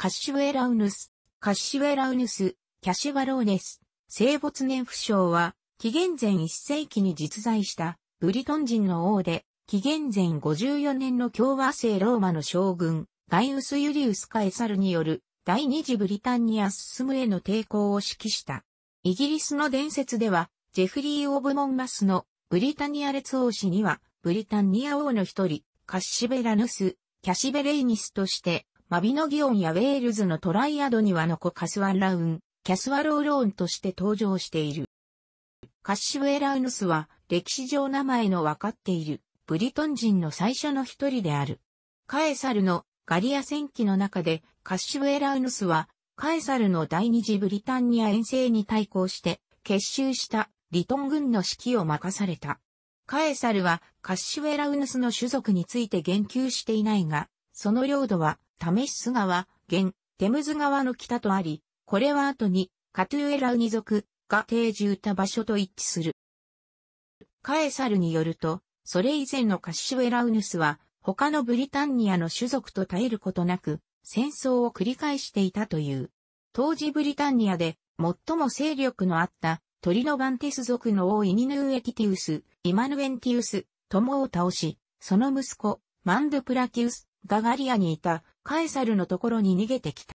カッシュエラウヌス、カッシュエラウヌス、キャシワローネス、聖没年不詳は、紀元前1世紀に実在したブリトン人の王で、紀元前54年の共和制ローマの将軍、ガイウス・ユリウス・カエサルによる第二次ブリタンニア進むへの抵抗を指揮した。イギリスの伝説では、ジェフリー・オブ・モンマスのブリタニア列王氏には、ブリタンニア王の一人、カッシベラヌス、キャシベレイニスとして、マビノギオンやウェールズのトライアドにはノコカスワラウン、キャスワローローンとして登場している。カッシュエラウヌスは歴史上名前の分かっているブリトン人の最初の一人である。カエサルのガリア戦記の中でカッシュエラウヌスはカエサルの第二次ブリタンニア遠征に対抗して結集したリトン軍の指揮を任された。カエサルはカッシュエラウヌスの種族について言及していないが、その領土はタメシス川、現、テムズ川の北とあり、これは後に、カトゥエラウニ族が定住た場所と一致する。カエサルによると、それ以前のカシュエラウヌスは、他のブリタンニアの種族と絶えることなく、戦争を繰り返していたという。当時ブリタンニアで、最も勢力のあった、トリノバンテス族の王イニヌーエティティウス、イマヌエンティウス、友を倒し、その息子、マンドゥプラティウスガガリアにいたカエサルのところに逃げてきた。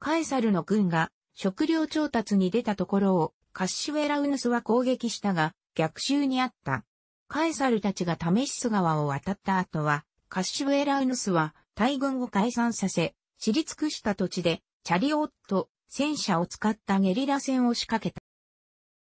カエサルの軍が食料調達に出たところをカッシュエラウヌスは攻撃したが逆襲にあった。カエサルたちがタメシス川を渡った後はカッシュエラウヌスは大軍を解散させ知り尽くした土地でチャリオット戦車を使ったゲリラ戦を仕掛け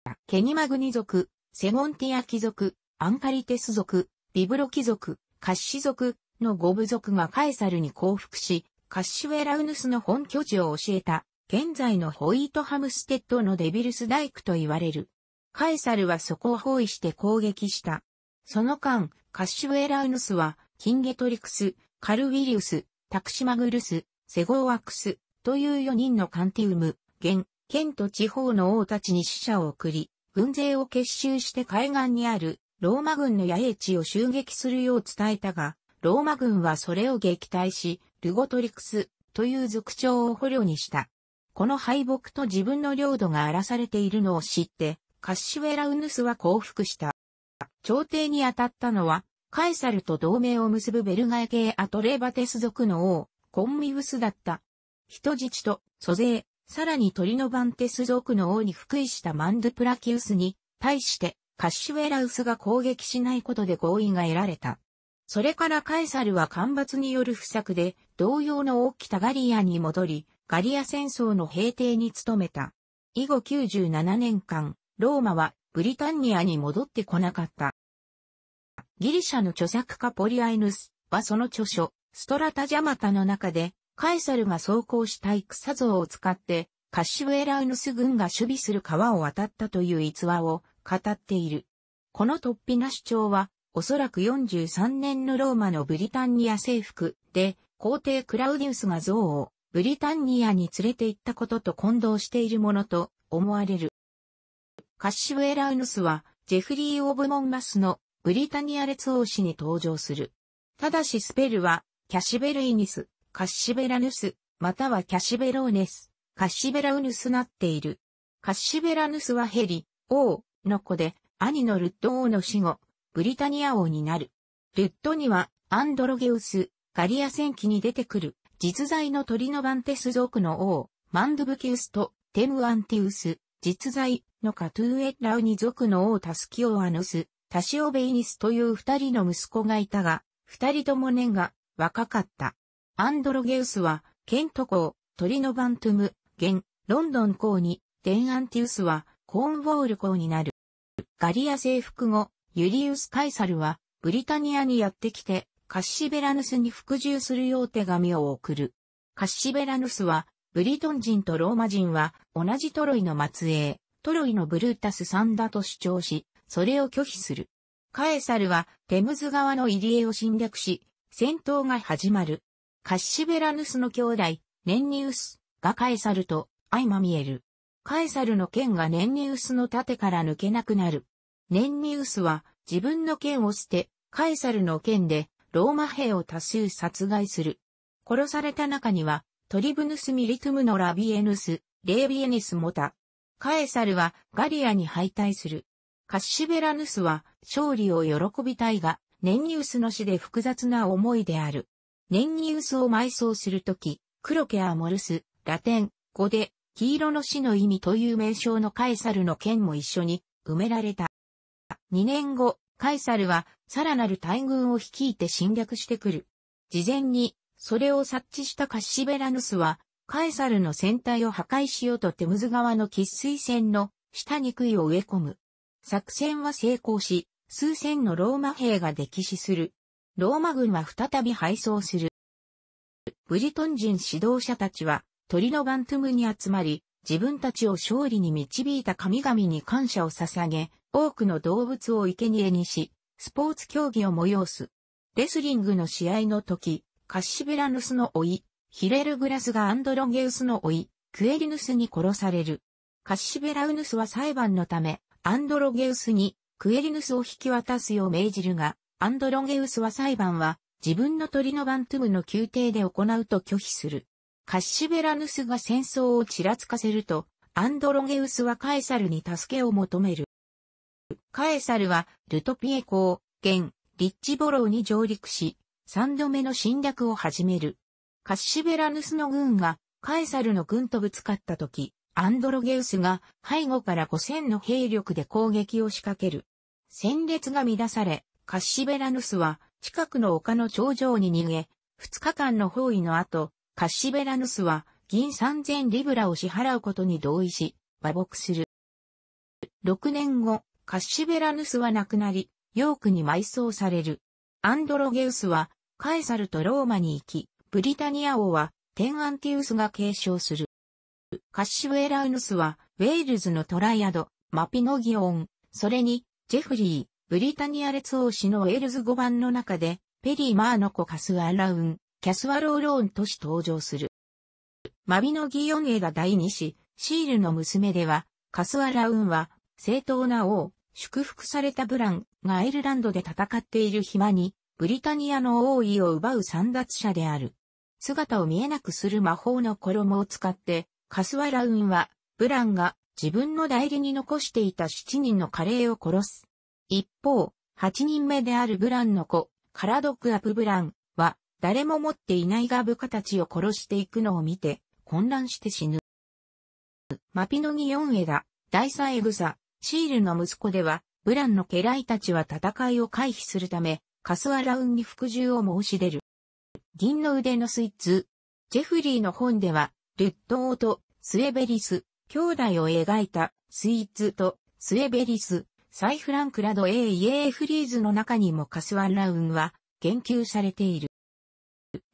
た。ケニマグニ族、セゴンティア貴族、アンカリテス族、ビブロ貴族、カッシ族、のご部族がカエサルに降伏し、カッシュエラウヌスの本拠地を教えた、現在のホイートハムステッドのデビルス大工と言われる。カエサルはそこを包囲して攻撃した。その間、カッシュエラウヌスは、キンゲトリクス、カルウィリウス、タクシマグルス、セゴーアクス、という4人のカンティウム、現、県と地方の王たちに死者を送り、軍勢を結集して海岸にあるローマ軍の野営地を襲撃するよう伝えたが、ローマ軍はそれを撃退し、ルゴトリクスという族長を捕虜にした。この敗北と自分の領土が荒らされているのを知って、カッシュエラウヌスは降伏した。朝廷に当たったのは、カエサルと同盟を結ぶベルガエ系アトレバテス族の王、コンミウスだった。人質と租税、さらにトリノバンテス族の王に服位したマンドゥプラキウスに対してカッシュエラウスが攻撃しないことで合意が得られた。それからカエサルは干ばつによる不作で、同様の大きなガリアに戻り、ガリア戦争の平定に努めた。以後97年間、ローマはブリタンニアに戻ってこなかった。ギリシャの著作家ポリアイヌスはその著書、ストラタジャマタの中で、カエサルが走行したイクサ像を使って、カッシュエラウヌス軍が守備する川を渡ったという逸話を語っている。この突飛な主張は、おそらく43年のローマのブリタンニア征服で、皇帝クラウディウスが像をブリタンニアに連れて行ったことと混同しているものと思われる。カッシュエラウヌスは、ジェフリー・オブ・モンマスのブリタニア列王史に登場する。ただしスペルは、キャシベルイニス、カッシベラヌス、またはキャシベローネス、カッシベラウヌスなっている。カッシベラヌスはヘリ、王の子で、兄のルッド王の死後、ブリタニア王になる。ルッドには、アンドロゲウス、ガリア戦記に出てくる、実在の鳥のバンテス族の王、マンドブキウスと、テムアンティウス、実在のカトゥーエッラウニ族の王タスキオアヌス、タシオベイニスという二人の息子がいたが、二人とも年が若かった。アンドロゲウスは、ケント公、トリノバントゥム、現、ロンドン公に、デンアンティウスは、コーンウォール公になる。ガリア征服後、ユリウス・カイサルは、ブリタニアにやってきて、カッシベラヌスに服従するよう手紙を送る。カッシベラヌスは、ブリトン人とローマ人は、同じトロイの末裔、トロイのブルータスさんだと主張し、それを拒否する。カエサルは、テムズ川の入り江を侵略し、戦闘が始まる。カッシベラヌスの兄弟、ネンニウスがカエサルと相まみえる。カエサルの剣がネンニウスの盾から抜けなくなる。ネンニウスは自分の剣を捨て、カエサルの剣でローマ兵を多数殺害する。殺された中には、トリブヌス・ミリトムのラビエヌス、レービエニス・モタ。カエサルはガリアに敗退する。カッシベラヌスは勝利を喜びたいが、ネンニウスの死で複雑な思いである。ネンニウスを埋葬するとき、クロケア・モルス、ラテン語で、黄色の死の意味という名称のカエサルの剣も一緒に埋められた。2年後、カイサルはさらなる大軍を率いて侵略してくる。事前に、それを察知したカッシベラヌスは、カエサルの船体を破壊しようとテムズ川の喫水船の下に杭を植え込む。作戦は成功し、数千のローマ兵が溺死する。ローマ軍は再び敗走する。ブリトン人指導者たちは鳥のバントゥムに集まり、自分たちを勝利に導いた神々に感謝を捧げ、多くの動物を生贄にし、スポーツ競技を催す。レスリングの試合の時、カッシベラヌスの老い、ヒレルグラスがアンドロゲウスの老い、クエリヌスに殺される。カッシベラウヌスは裁判のため、アンドロゲウスにクエリヌスを引き渡すよう命じるが、アンドロゲウスは裁判は自分の鳥のバントゥムの宮廷で行うと拒否する。カッシベラヌスが戦争をちらつかせると、アンドロゲウスはカエサルに助けを求める。カエサルはルトピエ港、現、リッチボローに上陸し、三度目の侵略を始める。カッシベラヌスの軍がカエサルの軍とぶつかった時、アンドロゲウスが背後から5000の兵力で攻撃を仕掛ける。戦列が乱され、カッシベラヌスは近くの丘の頂上に逃げ、2日間の包囲の後、カッシベラヌスは銀3000リブラを支払うことに同意し、和睦する。6年後、カッシベラヌスは亡くなり、ヨークに埋葬される。アンドロゲウスは、カエサルとローマに行き、ブリタニア王は、テンアンティウスが継承する。カッシベラヌスは、ウェールズのトライアド、マピノギオン、それに、ジェフリー、ブリタニア列王子のウェールズ5番の中で、ペリー・マーノコ・カスアラウン、キャスワローローンとし登場する。マビノギオンエダ第2子、シールの娘では、カスワラウンは、正当な王、祝福されたブランがアイルランドで戦っている暇に、ブリタニアの王位を奪う散奪者である。姿を見えなくする魔法の衣を使って、カスワラウンは、ブランが自分の代理に残していた7人のカレーを殺す。一方、8人目であるブランの子、カラドクアプブランは、誰も持っていないガブカたちを殺していくのを見て、混乱して死ぬ。マピノギ4枝、大サエグサ、シールの息子では、ブランの家来たちは戦いを回避するため、カスワラウンに服従を申し出る。銀の腕のスイッツ。ジェフリーの本では、ルッオーとスエベリス、兄弟を描いたスイッツとスエベリス、サイフランクラド A イエーフリーズの中にもカスワラウンは言及されている。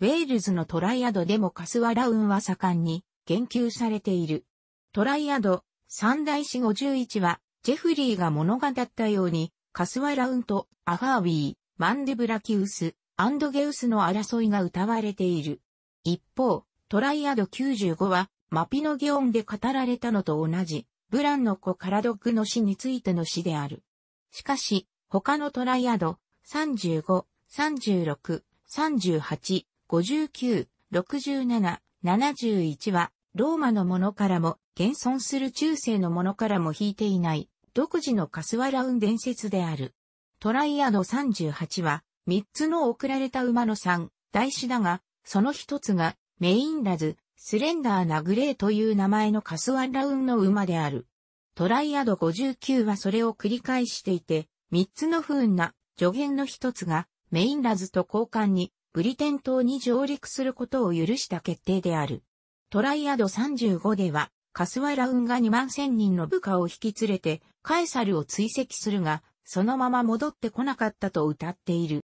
ウェールズのトライアドでもカスワラウンは盛んに言及されている。トライアド三大史51はジェフリーが物語ったように、カスワラウンとアファーウィー、マンデブラキウス、アンドゲウスの争いが歌われている。一方、トライアド95は、マピノゲオンで語られたのと同じ、ブランの子カラドッの死についての詩である。しかし、他のトライアド、35、36、38、59、67、71は、ローマのものからも、現存する中世のものからも引いていない、独自のカスワラウン伝説である。トライアド38は、3つの送られた馬の3、大詞だが、その1つが、メインラズ、スレンダーなグレーという名前のカスワラウンの馬である。トライアド59はそれを繰り返していて、3つの不運な助言の1つが、メインラズと交換に、ブリテン島に上陸することを許した決定である。トライアド35では、カスワラウンが2万1000人の部下を引き連れて、カエサルを追跡するが、そのまま戻ってこなかったと歌っている。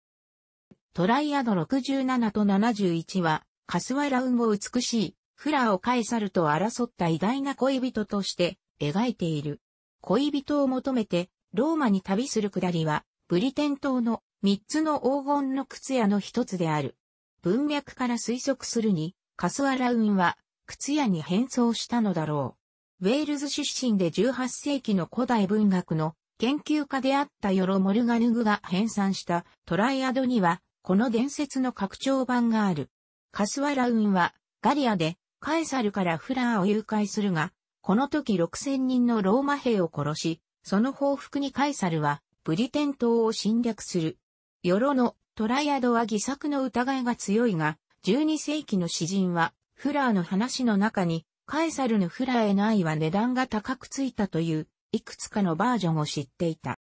トライアド67と71は、カスワラウンを美しい、フラーをカエサルと争った偉大な恋人として描いている。恋人を求めて、ローマに旅するくだりは、ブリテン島の三つの黄金の靴屋の一つである。文脈から推測するに、カスワラウンは靴屋に変装したのだろう。ウェールズ出身で18世紀の古代文学の研究家であったヨロ・モルガヌグが編纂したトライアドには、この伝説の拡張版がある。カスワラウンは、ガリアで、カエサルからフラーを誘拐するが、この時6000人のローマ兵を殺し、その報復にカエサルは、ブリテン島を侵略する。ヨロのトライアドは偽作の疑いが強いが、12世紀の詩人は、フラーの話の中に、カエサルのフラへの愛は値段が高くついたという、いくつかのバージョンを知っていた。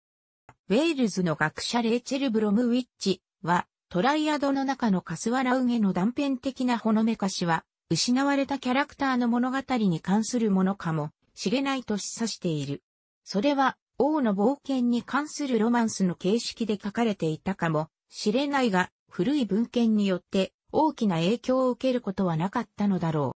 ウェールズの学者レイチェル・ブロムウィッチは、トライアドの中のカスワラウゲの断片的なほのめかしは、失われたキャラクターの物語に関するものかもしれないと示唆している。それは、王の冒険に関するロマンスの形式で書かれていたかもしれないが、古い文献によって大きな影響を受けることはなかったのだろう。